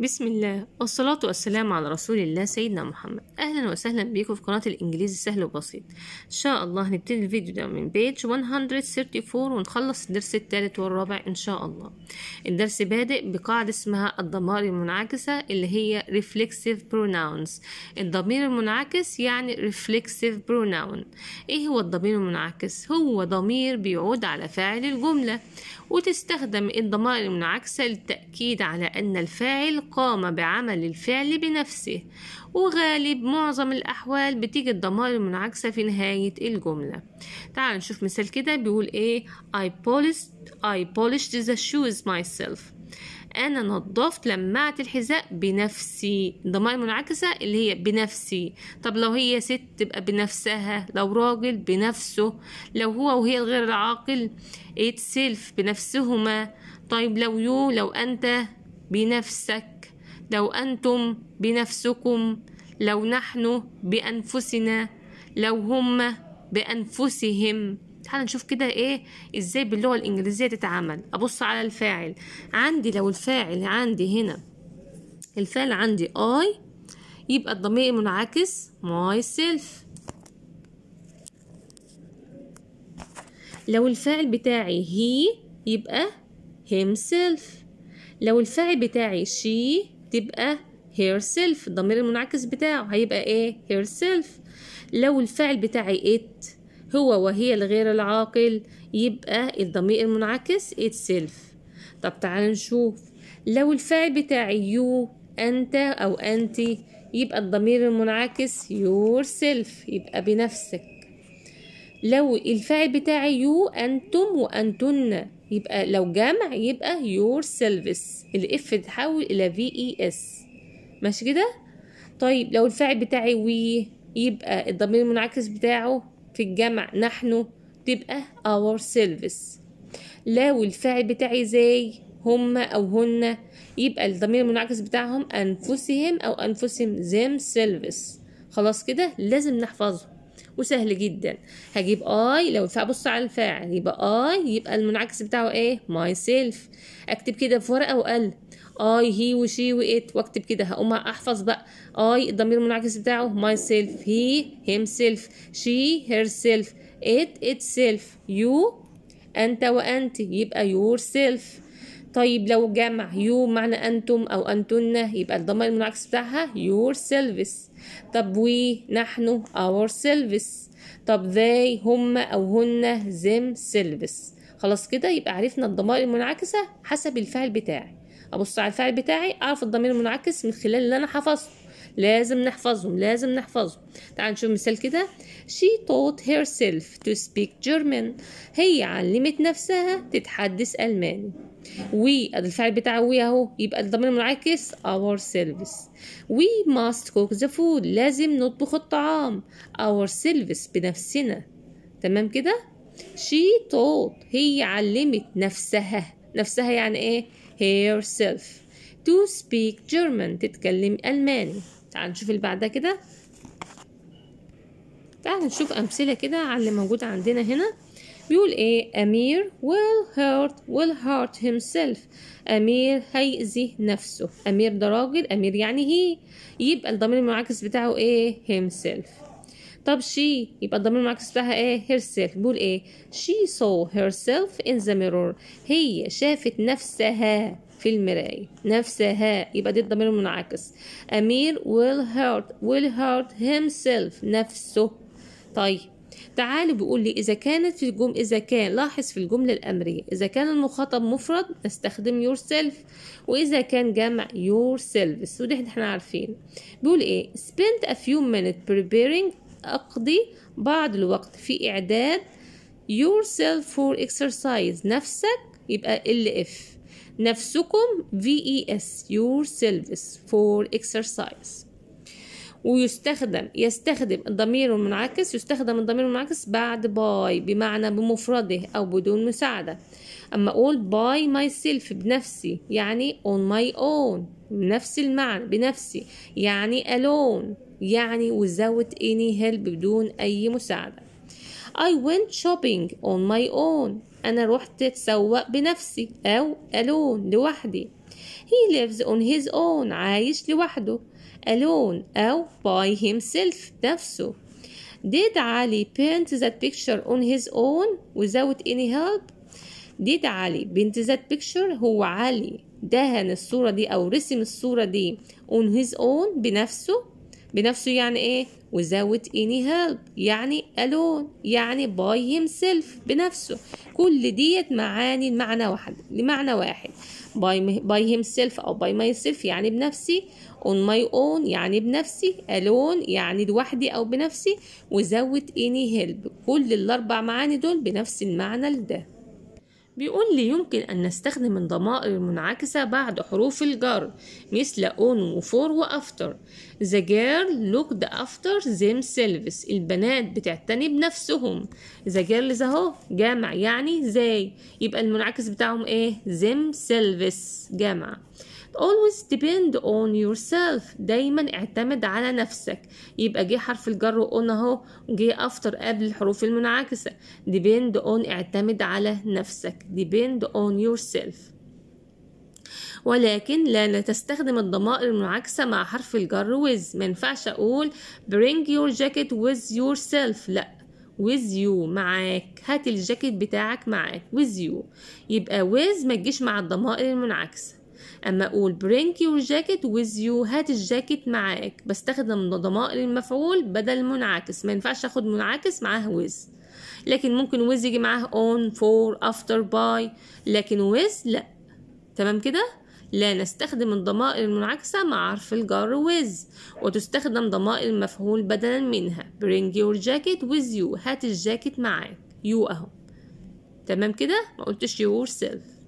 بسم الله والصلاة والسلام على رسول الله سيدنا محمد أهلا وسهلا بيكم في قناة الإنجليزي سهل وبسيط إن شاء الله هنبتدي الفيديو ده من بيج 134 ونخلص الدرس الثالث والرابع إن شاء الله الدرس بادئ بقاعدة اسمها الضمائر المنعكسة اللي هي reflexive pronouns الضمير المنعكس يعني reflexive pronoun إيه هو الضمير المنعكس؟ هو ضمير بيعود على فاعل الجملة وتستخدم الضمائر المنعكسة للتأكيد على أن الفاعل قام بعمل الفعل بنفسه وغالب معظم الأحوال بتيجي الضمائر المنعكسة في نهاية الجملة تعال نشوف مثال كده بيقول إيه I polished I polished the shoes myself انا نظفت لمعت الحذاء بنفسي ضمائر منعكسة اللي هي بنفسي طب لو هي ست تبقى بنفسها لو راجل بنفسه لو هو وهي الغير العاقل اتسلف بنفسهما طيب لو يو لو انت بنفسك لو انتم بنفسكم لو نحن بانفسنا لو هم بانفسهم تعالى نشوف كده ايه ازاي باللغه الانجليزيه تتعمل ابص على الفاعل عندي لو الفاعل عندي هنا الفاعل عندي I يبقى الضمير المنعكس myself لو الفاعل بتاعي هي يبقى himself لو الفاعل بتاعي she تبقى herself الضمير المنعكس بتاعه هيبقى ايه herself لو الفاعل بتاعي it هو وهي الغير العاقل يبقى الضمير المنعكس itself طب تعال نشوف لو الفاعل بتاعي يو أنت أو أنت يبقى الضمير المنعكس yourself يبقى بنفسك لو الفاعل بتاعي يو أنتم وأنتن يبقى لو جمع يبقى يور سيلفس الاف تحول الى في اي اس ماشي كده طيب لو الفاعل بتاعي وي يبقى الضمير المنعكس بتاعه في الجمع نحن تبقى our service لو الفاعل بتاعي زي هم أو هن يبقى الضمير المنعكس بتاعهم أنفسهم أو أنفسهم them service خلاص كده لازم نحفظه وسهل جدا هجيب اي لو الفاعل بص على الفاعل يبقى اي يبقى المنعكس بتاعه ايه ماي سيلف اكتب كده في ورقه وقال اي هي وشي وات واكتب كده هقوم احفظ بقى اي الضمير المنعكس بتاعه ماي سيلف هي هيم سيلف شي هير سيلف ات ات سيلف يو انت وانت يبقى يور سيلف طيب لو جمع يو معنى انتم او انتن يبقى الضمير المنعكس بتاعها يور سيلفس طب وي نحن اور سيلفس طب they هم او هن them سيلفس خلاص كده يبقى عرفنا الضمائر المنعكسه حسب الفعل بتاعي ابص على الفعل بتاعي اعرف الضمير المنعكس من خلال اللي انا حفظته لازم نحفظهم لازم نحفظهم تعال نشوف مثال كده she taught herself to speak German هي علمت نفسها تتحدث ألماني وي ادي الفعل بتاع وي اهو يبقى الضمير المنعكس ourselves we must cook the food لازم نطبخ الطعام ourselves بنفسنا تمام كده she taught هي علمت نفسها نفسها يعني ايه herself to speak German تتكلم ألماني تعال نشوف اللي بعدها كده تعال نشوف أمثلة كده على اللي موجود عندنا هنا بيقول ايه أمير will hurt will hurt himself أمير هيأذي نفسه أمير ده راجل أمير يعني هي يبقى الضمير المعاكس بتاعه ايه himself طب شي يبقى الضمير المعكس بتاعها ايه herself بقول ايه she saw herself in the mirror هي شافت نفسها في المراية نفسها يبقى دي الضمير المنعكس أمير will hurt will hurt himself نفسه طيب تعالوا بيقول لي إذا كانت في الجم إذا كان لاحظ في الجملة الأمرية إذا كان المخاطب مفرد نستخدم yourself وإذا كان جمع yourselves ودي احنا عارفين بيقول إيه spend a few minutes preparing أقضي بعض الوقت في إعداد yourself for exercise نفسك يبقى ال اف نفسكم إس e yourselves for exercise ويستخدم يستخدم الضمير المنعكس يستخدم الضمير المنعكس بعد باي بمعنى بمفرده أو بدون مساعدة أما أقول باي ماي سيلف بنفسي يعني on my own بنفس المعنى بنفسي يعني alone يعني without any help بدون أي مساعدة I went shopping on my own أنا رحت أتسوق بنفسي أو alone لوحدي He lives on his own عايش لوحده alone أو by himself نفسه Did Ali paint that picture on his own without any help? Did Ali paint that picture هو علي دهن الصورة دي أو رسم الصورة دي on his own بنفسه بنفسه يعني ايه without any help يعني alone يعني by himself بنفسه كل ديت معاني لمعنى واحد لمعنى واحد by, by himself أو by myself يعني بنفسي on my own يعني بنفسي alone يعني لوحدي أو بنفسي without any help كل الأربع معاني دول بنفس المعنى لده بيقول لي يمكن أن نستخدم الضمائر المنعكسة بعد حروف الجر مثل on وفور وافتر The girl looked after themselves البنات بتعتني بنفسهم The girls أهو جامع يعني زي يبقى المنعكس بتاعهم إيه themselves جامع always depend on yourself دايما اعتمد على نفسك يبقى جه حرف الجر اون اهو جه افتر قبل الحروف المنعكسة depend on اعتمد على نفسك depend on yourself ولكن لا تستخدم الضمائر المنعكسة مع حرف الجر with ما ينفعش أقول bring your jacket with yourself لأ with you معاك هات الجاكيت بتاعك معاك with you يبقى with ما تجيش مع الضمائر المنعكسة اما اقول bring your jacket with you هات الجاكيت معاك بستخدم ضمائر المفعول بدل منعكس ما ينفعش اخد منعكس معاه with لكن ممكن with يجي معاه on for after by لكن with لا تمام كده لا نستخدم الضمائر المنعكسة مع حرف الجر with وتستخدم ضمائر المفعول بدلا منها bring your jacket with you هات الجاكيت معاك you اهو تمام كده ما قلتش yourself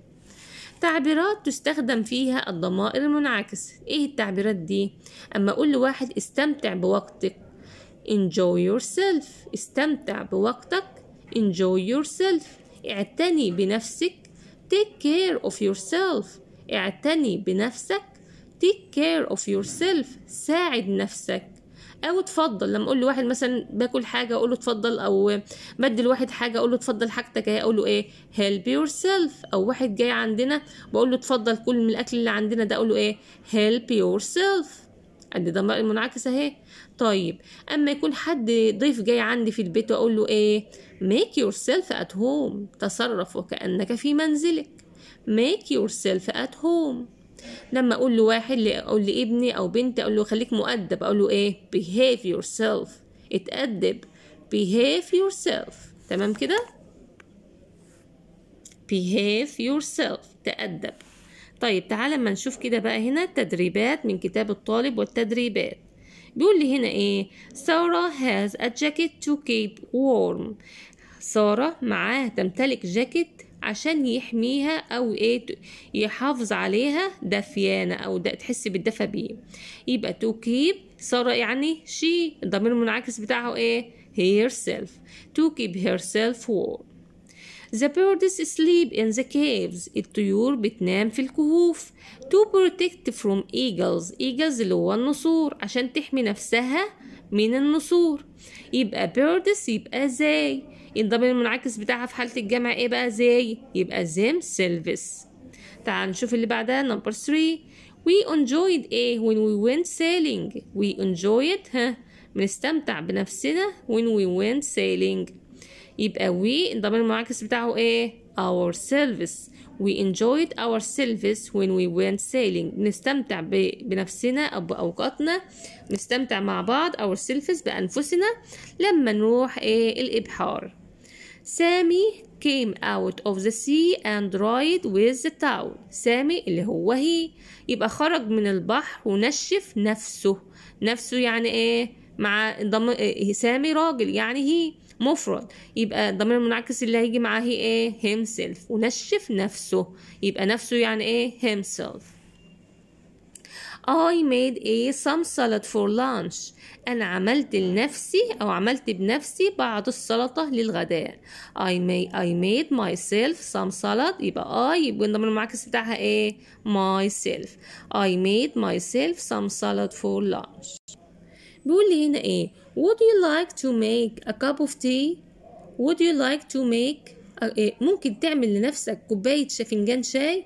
تعبيرات تستخدم فيها الضمائر المنعكسة ايه التعبيرات دي اما اقول لواحد استمتع بوقتك enjoy yourself استمتع بوقتك enjoy yourself اعتني بنفسك take care of yourself اعتني بنفسك take care of yourself ساعد نفسك او اتفضل لما اقول لواحد مثلا باكل حاجه اقول له اتفضل او بدي لواحد حاجه اقول له اتفضل حاجتك اهي اقول له ايه هيلب يور سيلف او واحد جاي عندنا بقول له اتفضل كل من الاكل اللي عندنا ده اقول له ايه هيلب يور سيلف ادي ده المنعكس اهي طيب اما يكون حد ضيف جاي عندي في البيت واقول له ايه ميك يور سيلف ات هوم تصرف وكانك في منزلك ميك يور سيلف ات هوم لما اقول لواحد اقول لابني او بنتي اقول له خليك مؤدب اقول له ايه behave yourself اتأدب behave yourself تمام كده behave yourself تأدب طيب تعالى ما نشوف كده بقى هنا تدريبات من كتاب الطالب والتدريبات بيقول لي هنا ايه سارة has a jacket to keep warm سارة معاه تمتلك جاكيت عشان يحميها او ايه يحافظ عليها دفيانه او ده تحس بالدفى بيه يبقى تو كيب صار يعني شي الضمير المنعكس بتاعه ايه herself to keep herself warm The birds sleep in the caves. الطيور بتنام في الكهوف. To protect from eagles. eagles اللي هو النسور عشان تحمي نفسها من النسور. يبقى birds يبقى زي الضمير المنعكس بتاعها في حالة الجمع ايه بقى زي يبقى زيم سيلفيس تعال نشوف اللي بعدها نمبر 3 we enjoyed ايه when we went sailing we enjoyed ها بنستمتع بنفسنا when we went sailing يبقى we الضمير المنعكس بتاعه ايه ourselves service we enjoyed ourselves when we went sailing بنستمتع بنفسنا أو بأوقاتنا بنستمتع مع بعض ourselves بأنفسنا لما نروح إيه الإبحار سامي came out of the sea and ride with the towel سامي اللي هو هي يبقى خرج من البحر ونشف نفسه نفسه يعني ايه مع ضم... سامي راجل يعني هي مفرد يبقى ضمير المنعكس اللي هيجي معاه هي ايه himself ونشف نفسه يبقى نفسه يعني ايه himself I made a some salad for lunch أنا عملت لنفسي أو عملت بنفسي بعض السلطة للغداء I made, I made myself some salad يبقى I يبقى ضمن المعكس بتاعها إيه myself I made myself some salad for lunch بيقول لي هنا إيه Would you like to make a cup of tea? Would you like to make ممكن تعمل لنفسك كوباية فنجان شاي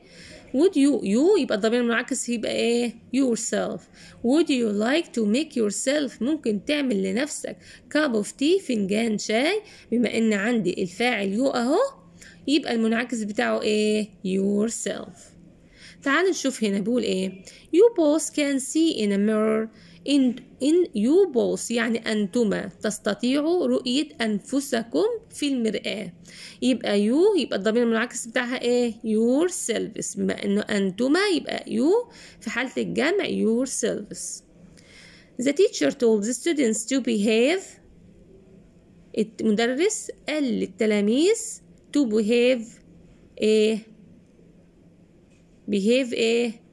would you you يبقى الضمير المنعكس يبقى ايه yourself would you like to make yourself ممكن تعمل لنفسك cup of tea فنجان شاي بما ان عندي الفاعل يو اهو يبقى المنعكس بتاعه ايه yourself تعال نشوف هنا بيقول ايه you both can see in a mirror إن, إن you both يعني أنتما تستطيعوا رؤية أنفسكم في المرآة يبقى you يبقى الضمير المنعكس بتاعها إيه yourselves بما إنه أنتما يبقى you في حالة الجمع yourselves The teacher told the students to behave المدرس قال للتلاميذ to behave إيه behave إيه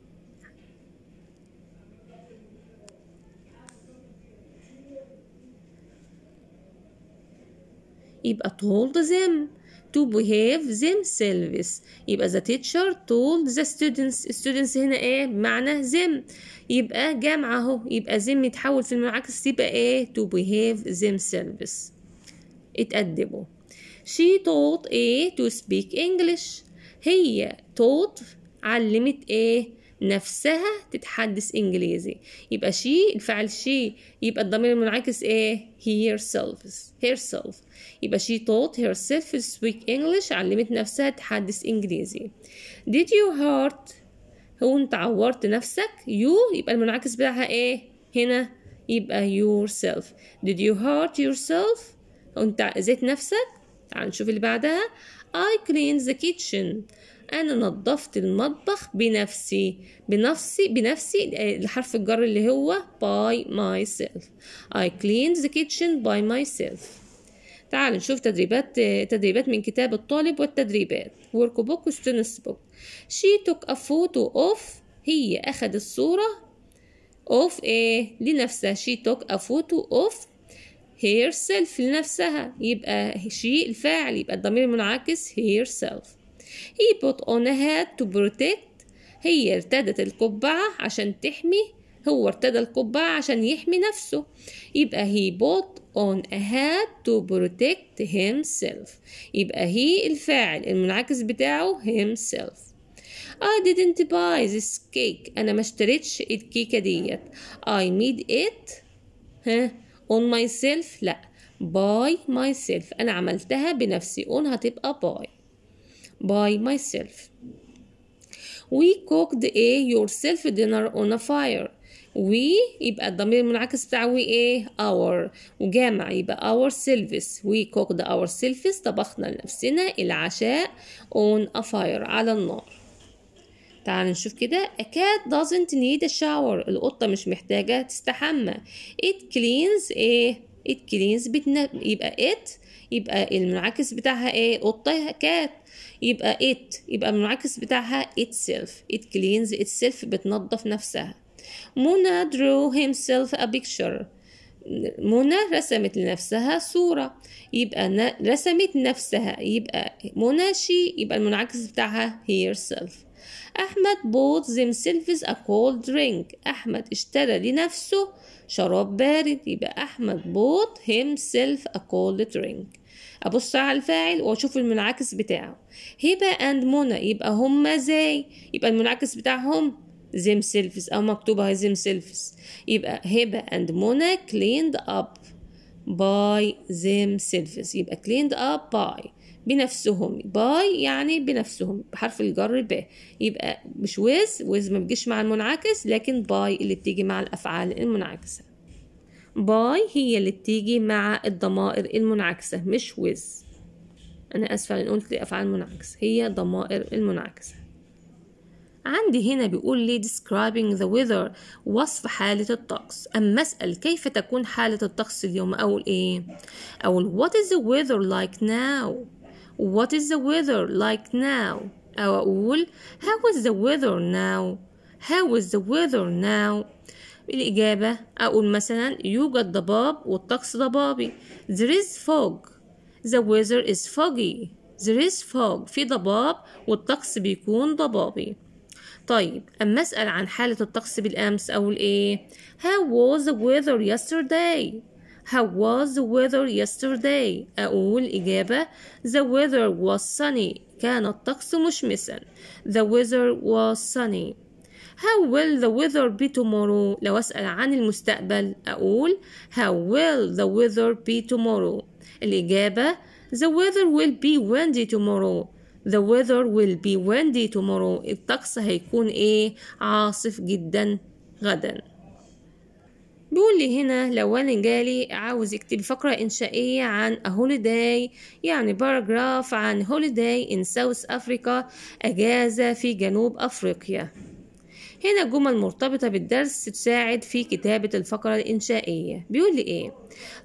يبقى told them to behave themselves يبقى the teacher told the students students هنا ايه بمعنى them يبقى جامعة اهو يبقى them يتحول في المعاكس يبقى ايه to behave themselves اتأدبوا she taught A to speak English هي taught علمت ايه نفسها تتحدث إنجليزي يبقى she الفعل she يبقى الضمير المنعكس إيه he herself herself يبقى she taught herself to speak English علمت نفسها تتحدث إنجليزي did you hurt هو أنت عورت نفسك you يبقى المنعكس بتاعها إيه هنا يبقى yourself did you hurt yourself أنت أذيت نفسك تعال نشوف اللي بعدها I cleaned the kitchen أنا نظفت المطبخ بنفسي بنفسي بنفسي آه، لحرف الجر اللي هو by myself I cleaned the kitchen by myself تعالوا نشوف تدريبات آه، تدريبات من كتاب الطالب والتدريبات work book students book she took a photo of هي اخذ الصورة of ايه لنفسها she took a photo of herself لنفسها يبقى she الفاعل يبقى الضمير المنعكس herself He put on a hat to protect هي ارتدت القبعة عشان تحمي هو ارتدى القبعة عشان يحمي نفسه يبقى he put on a hat to protect himself يبقى هي الفاعل المنعكس بتاعه himself I didn't buy this cake أنا ما اشتريتش الكيكة ديت I made it ها on myself لا by myself أنا عملتها بنفسي on هتبقى by by myself. We cooked a yourself dinner on a fire. we يبقى الضمير المنعكس بتاع we ايه our وجامع يبقى our selves we cooked our selves طبخنا لنفسنا العشاء on a fire على النار تعال نشوف كده a cat doesn't need a shower القطة مش محتاجة تستحمى it cleans ايه it cleans بتنب... يبقى it يبقى المنعكس بتاعها ايه قطة كات يبقى it يبقى المنعكس بتاعها itself it cleans itself بتنظف نفسها منى drew himself a picture منى رسمت لنفسها صورة يبقى رسمت نفسها يبقى منى شي يبقى المنعكس بتاعها herself أحمد bought themselves a cold drink أحمد اشترى لنفسه شراب بارد يبقى أحمد bought himself a cold drink أبص على الفاعل وأشوف المنعكس بتاعه هبة and منى يبقى هما زي يبقى المنعكس بتاعهم سيلفس أو مكتوبة سيلفس يبقى هبة and منى cleaned up by themselves يبقى cleaned up by بنفسهم باي يعني بنفسهم بحرف الجر ب يبقى مش ويز ويز ما بتجيش مع المنعكس لكن باي اللي بتيجي مع الافعال المنعكسه باي هي اللي بتيجي مع الضمائر المنعكسه مش ويز انا اسفه ان قلت افعال منعكسه هي ضمائر المنعكسه عندي هنا بيقول لي describing the weather وصف حالة الطقس أما أسأل كيف تكون حالة الطقس اليوم أقول إيه أقول what is the weather like now What is the weather like now? أو أقول How is the weather now? How is the weather now? الإجابة أقول مثلا يوجد ضباب والطقس ضبابي There is fog The weather is foggy There is fog في ضباب والطقس بيكون ضبابي طيب أما أسأل عن حالة الطقس بالأمس أقول إيه How was the weather yesterday how was the weather yesterday? أقول إجابة The weather was sunny كان الطقس مشمسا The weather was sunny How will the weather be tomorrow? لو أسأل عن المستقبل أقول How will the weather be tomorrow? الإجابة The weather will be windy tomorrow The weather will be windy tomorrow الطقس هيكون إيه؟ عاصف جدا غدا بيقول لي هنا انا جالي عاوز يكتب فقرة إنشائية عن هوليداي يعني باراجراف عن هوليداي إن ساوث أفريكا أجازة في جنوب أفريقيا هنا جمل مرتبطة بالدرس تساعد في كتابة الفقرة الإنشائية بيقول لي إيه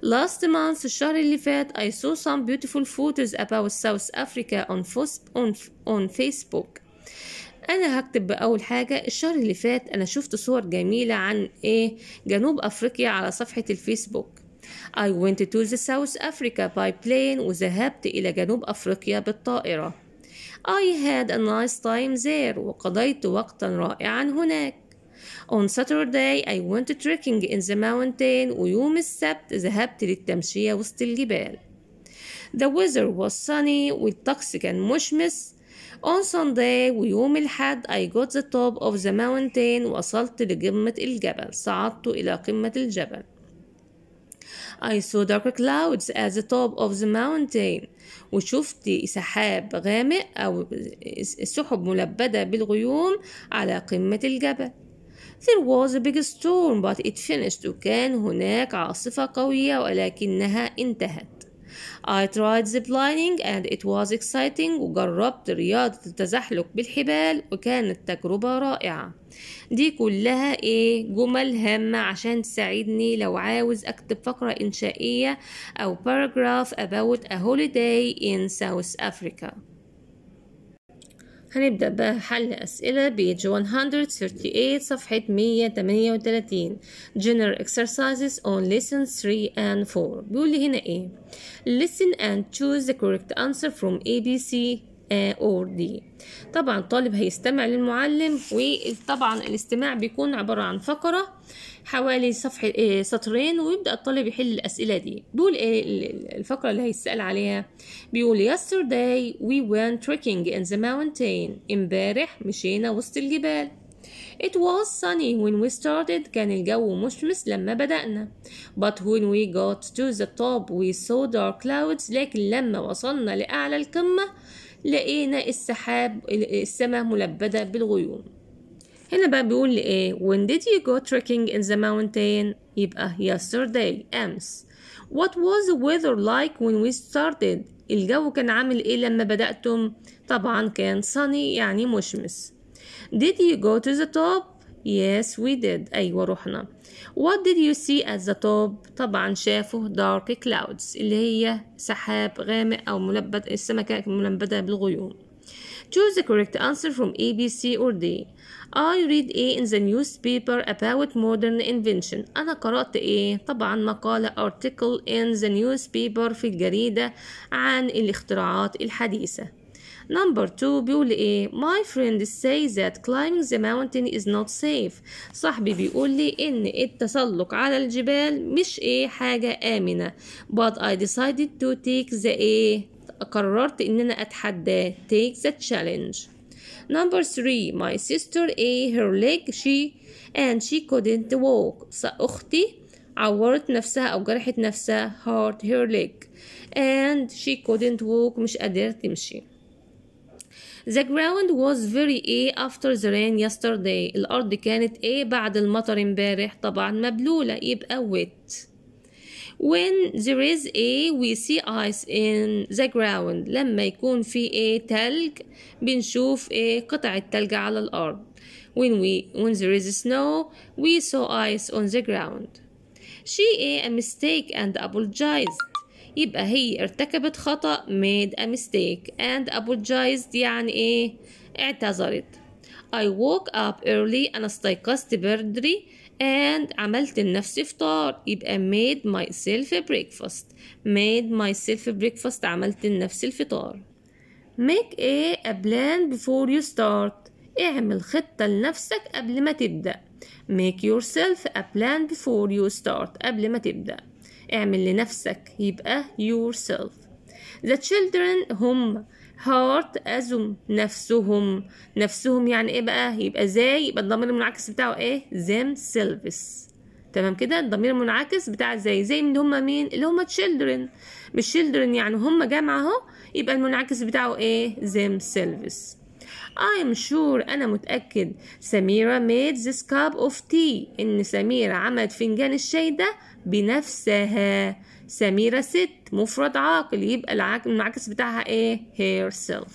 Last month الشهر اللي فات I saw some beautiful photos about South Africa on, on, on Facebook انا هكتب باول حاجه الشهر اللي فات انا شفت صور جميله عن ايه جنوب افريقيا على صفحه الفيسبوك I went to the South Africa by plane وذهبت إلى جنوب أفريقيا بالطائرة. I had a nice time there وقضيت وقتا رائعا هناك. On Saturday I went trekking in the mountain ويوم السبت ذهبت للتمشية وسط الجبال. The weather was sunny والطقس كان مشمس On Sunday ويوم الحد I got the top of the mountain وصلت لقمة الجبل صعدت إلى قمة الجبل I saw dark clouds at the top of the mountain وشفت سحاب غامق أو سحب ملبدة بالغيوم على قمة الجبل There was a big storm but it finished وكان هناك عاصفة قوية ولكنها انتهت I tried ziplining and it was exciting وجربت رياضة التزحلق بالحبال وكانت تجربة رائعة دي كلها ايه جمل هامة عشان تساعدني لو عاوز اكتب فقرة انشائية او paragraph about a holiday in South Africa هنبدأ بقى حل أسئلة بيج 138 صفحة 138 General exercises on lesson 3 and 4 بيقول لي هنا إيه Listen and choose the correct answer from A B C or D طبعا الطالب هيستمع للمعلم وطبعا الاستماع بيكون عبارة عن فقرة حوالي صفحة إيه، سطرين ويبدأ الطالب يحل الأسئلة دي بيقول إيه الفقرة اللي هيسأل عليها بيقول yesterday we went trekking in the mountain امبارح مشينا وسط الجبال It was sunny when we started كان الجو مشمس لما بدأنا But when we got to the top we saw dark clouds لكن لما وصلنا لأعلى القمة لقينا السحاب السماء ملبدة بالغيوم هنا بقى بيقول ايه when did you go trekking in the mountain يبقى yesterday امس what was the weather like when we started الجو كان عامل ايه لما بدأتم طبعا كان sunny يعني مشمس did you go to the top yes we did ايوه رحنا what did you see at the top طبعا شافه dark clouds اللي هي سحاب غامق او ملبد السمكة ملبدة بالغيوم choose the correct answer from A B C or D I read a in the newspaper about modern invention أنا قرأت إيه طبعا مقالة article in the newspaper في الجريدة عن الاختراعات الحديثة Number two بيقول إيه My friend say that climbing the mountain is not safe صاحبي بيقول لي إن التسلق على الجبال مش إيه حاجة آمنة But I decided to take the إيه قررت إن أنا أتحداه take the challenge Number three, my sister A her leg she and she couldn't walk. أختي عورت نفسها أو جرحت نفسها hurt her leg and she couldn't walk مش قادرة تمشي. The ground was very A after the rain yesterday. الأرض كانت A بعد المطر امبارح طبعا مبلولة يبقى wet. when there is a we see ice in the ground لما يكون في a تلج بنشوف a قطعة تلج على الأرض when we when there is snow we saw ice on the ground she a, a mistake and apologized يبقى هي ارتكبت خطأ made a mistake and apologized يعني ايه اعتذرت I woke up early أنا استيقظت بدري and عملت لنفسي فطار يبقى made myself breakfast made myself breakfast عملت لنفسي الفطار make a, a plan before you start اعمل خطة لنفسك قبل ما تبدأ make yourself a plan before you start قبل ما تبدأ اعمل لنفسك يبقى yourself the children هم هارت أزم نفسهم نفسهم يعني إيه بقى يبقى زي يبقى الضمير المنعكس بتاعه إيه them سيلفس تمام كده الضمير المنعكس بتاع زي زي اللي هم مين اللي هم children مش children يعني هم جامعة أهو يبقى المنعكس بتاعه إيه them سيلفس I'm sure أنا متأكد سميرة made this cup of tea إن سميرة عملت فنجان الشاي ده بنفسها سميرة ست مفرد عاقل يبقى المنعكس بتاعها ايه herself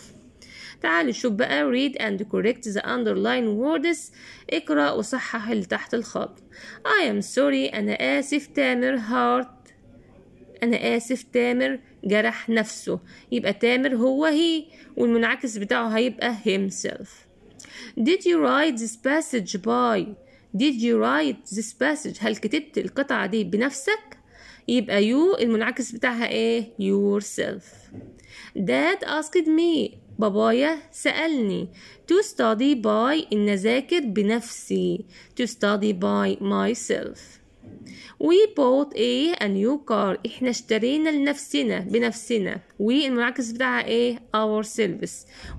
تعالوا شوف بقى read and correct the underlying words اقرأ وصحح اللي تحت الخط I am sorry أنا آسف تامر heart أنا آسف تامر جرح نفسه يبقى تامر هو هي والمنعكس بتاعه هيبقى himself Did you write this passage by Did you write this passage هل كتبت القطعة دي بنفسك يبقى يو المنعكس بتاعها ايه يور سيلف داد asked مي بابايا سألني to study by إن أذاكر بنفسي to study by myself we bought a, a new car احنا اشترينا لنفسنا بنفسنا we المنعكس بتاعها ايه ourselves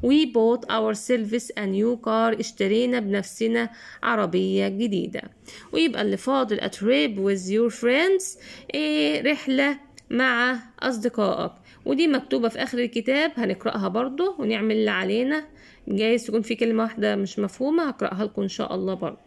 we bought ourselves a new car اشترينا بنفسنا عربية جديدة ويبقى اللي فاضل a trip with your friends ايه رحلة مع أصدقائك ودي مكتوبة في آخر الكتاب هنقرأها برضو ونعمل اللي علينا جايز تكون في كلمة واحدة مش مفهومة هقرأها لكم إن شاء الله برضو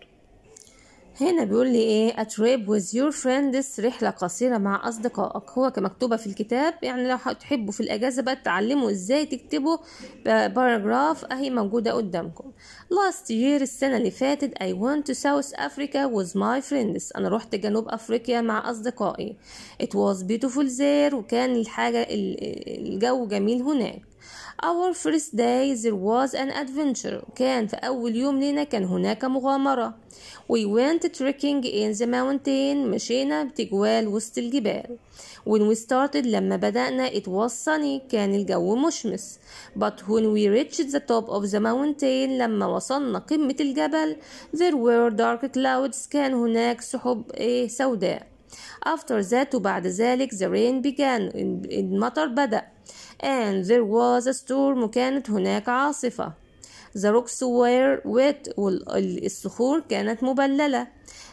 هنا بيقول لي ايه a trip with your friends رحلة قصيرة مع أصدقائك هو كمكتوبة في الكتاب يعني لو هتحبوا في الأجازة بقى تتعلموا ازاي تكتبوا باراجراف أهي موجودة قدامكم last year السنة اللي فاتت I went to South Africa with my friends أنا روحت جنوب أفريقيا مع أصدقائي it was beautiful there وكان الحاجة الجو جميل هناك Our first day there was an adventure كان في أول يوم لنا كان هناك مغامرة We went trekking in the mountain مشينا بتجوال وسط الجبال When we started لما بدأنا it was sunny كان الجو مشمس But when we reached the top of the mountain لما وصلنا قمة الجبل There were dark clouds كان هناك سحب إيه سوداء After that وبعد ذلك the rain began المطر بدأ and there was a storm وكانت هناك عاصفة the rocks were wet والصخور كانت مبللة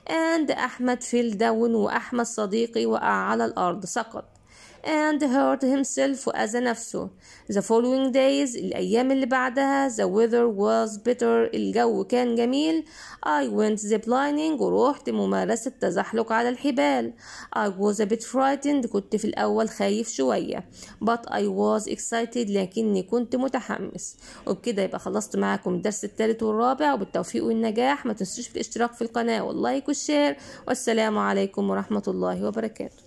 and أحمد fell down وأحمد صديقي وقع على الأرض سقط and hurt himself وأذى نفسه the following days الأيام اللي بعدها the weather was better الجو كان جميل I went ziplining وروحت ممارسة تزحلق على الحبال I was a bit frightened كنت في الأول خايف شوية but I was excited لكني كنت متحمس وبكده يبقى خلصت معاكم الدرس الثالث والرابع وبالتوفيق والنجاح ما تنسوش الاشتراك في القناة واللايك والشير والسلام عليكم ورحمة الله وبركاته